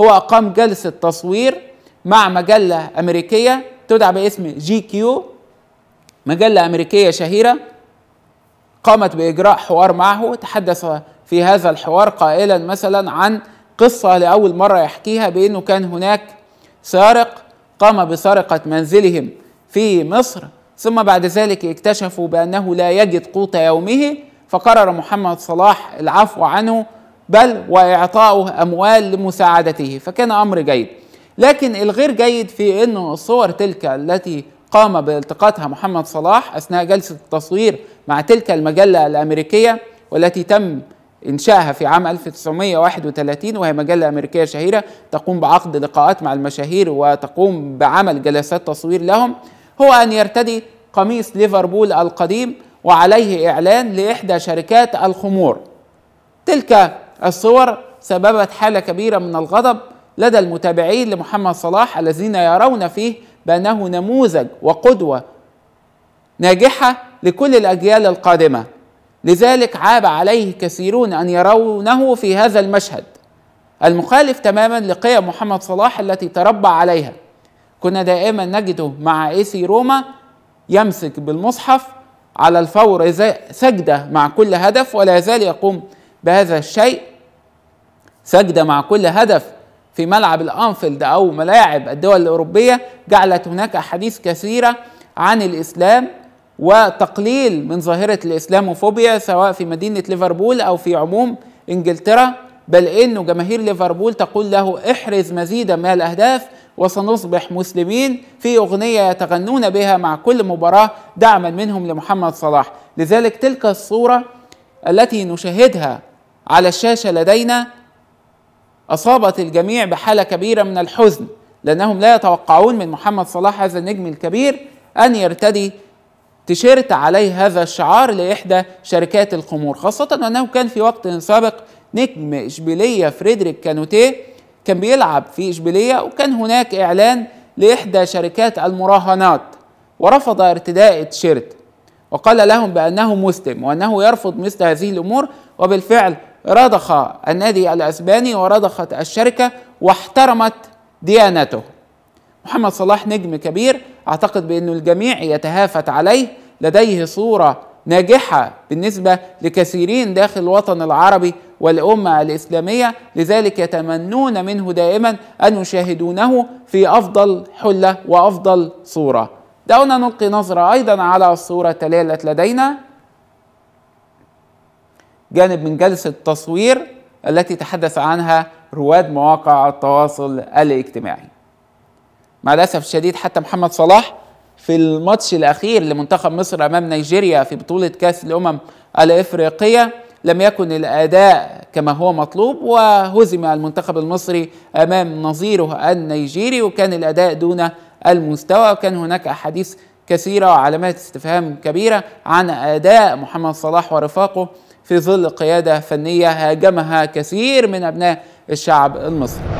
هو أقام جلسة تصوير مع مجلة أمريكية تدعى باسم جي كيو مجلة أمريكية شهيرة قامت بإجراء حوار معه تحدث في هذا الحوار قائلا مثلا عن قصة لأول مرة يحكيها بأنه كان هناك سارق قام بسرقة منزلهم في مصر ثم بعد ذلك اكتشفوا بأنه لا يجد قوت يومه فقرر محمد صلاح العفو عنه بل وإعطاؤه أموال لمساعدته فكان أمر جيد لكن الغير جيد في أنه الصور تلك التي قام بالتقاطها محمد صلاح أثناء جلسة التصوير مع تلك المجلة الأمريكية والتي تم إنشائها في عام 1931 وهي مجلة أمريكية شهيرة تقوم بعقد لقاءات مع المشاهير وتقوم بعمل جلسات تصوير لهم هو أن يرتدي قميص ليفربول القديم وعليه إعلان لإحدى شركات الخمور تلك الصور سببت حالة كبيرة من الغضب لدى المتابعين لمحمد صلاح الذين يرون فيه بأنه نموذج وقدوة ناجحة لكل الأجيال القادمة لذلك عاب عليه كثيرون أن يرونه في هذا المشهد المخالف تماما لقيم محمد صلاح التي تربى عليها كنا دائما نجده مع إيسي روما يمسك بالمصحف على الفور سجدة مع كل هدف ولا يزال يقوم بهذا الشيء سجدة مع كل هدف في ملعب الأنفيلد أو ملاعب الدول الأوروبية جعلت هناك أحاديث كثيرة عن الإسلام وتقليل من ظاهرة الإسلاموفوبيا سواء في مدينة ليفربول أو في عموم إنجلترا بل إنه جماهير ليفربول تقول له احرز مزيدا من الأهداف وسنصبح مسلمين في أغنية يتغنون بها مع كل مباراة دعما منهم لمحمد صلاح لذلك تلك الصورة التي نشاهدها على الشاشة لدينا أصابت الجميع بحالة كبيرة من الحزن لأنهم لا يتوقعون من محمد صلاح هذا النجم الكبير أن يرتدي تيشيرت عليه هذا الشعار لإحدى شركات الخمور خاصة أنه كان في وقت سابق نجم إشبيلية فريدريك كانوتيه كان بيلعب في إشبيلية وكان هناك إعلان لإحدى شركات المراهنات ورفض ارتداء التيشيرت وقال لهم بأنه مسلم وأنه يرفض مثل هذه الأمور وبالفعل رضخ النادي الاسباني ورضخت الشركه واحترمت ديانته. محمد صلاح نجم كبير اعتقد بانه الجميع يتهافت عليه لديه صوره ناجحه بالنسبه لكثيرين داخل الوطن العربي والامه الاسلاميه لذلك يتمنون منه دائما ان يشاهدونه في افضل حله وافضل صوره. دعونا نلقي نظره ايضا على الصوره التاليه التي لدينا جانب من جلسة التصوير التي تحدث عنها رواد مواقع التواصل الاجتماعي مع الأسف الشديد حتى محمد صلاح في الماتش الأخير لمنتخب مصر أمام نيجيريا في بطولة كأس الأمم الإفريقية لم يكن الأداء كما هو مطلوب وهزم المنتخب المصري أمام نظيره النيجيري وكان الأداء دون المستوى وكان هناك أحاديث كثيرة وعلامات استفهام كبيرة عن أداء محمد صلاح ورفاقه في ظل قيادة فنية هاجمها كثير من أبناء الشعب المصري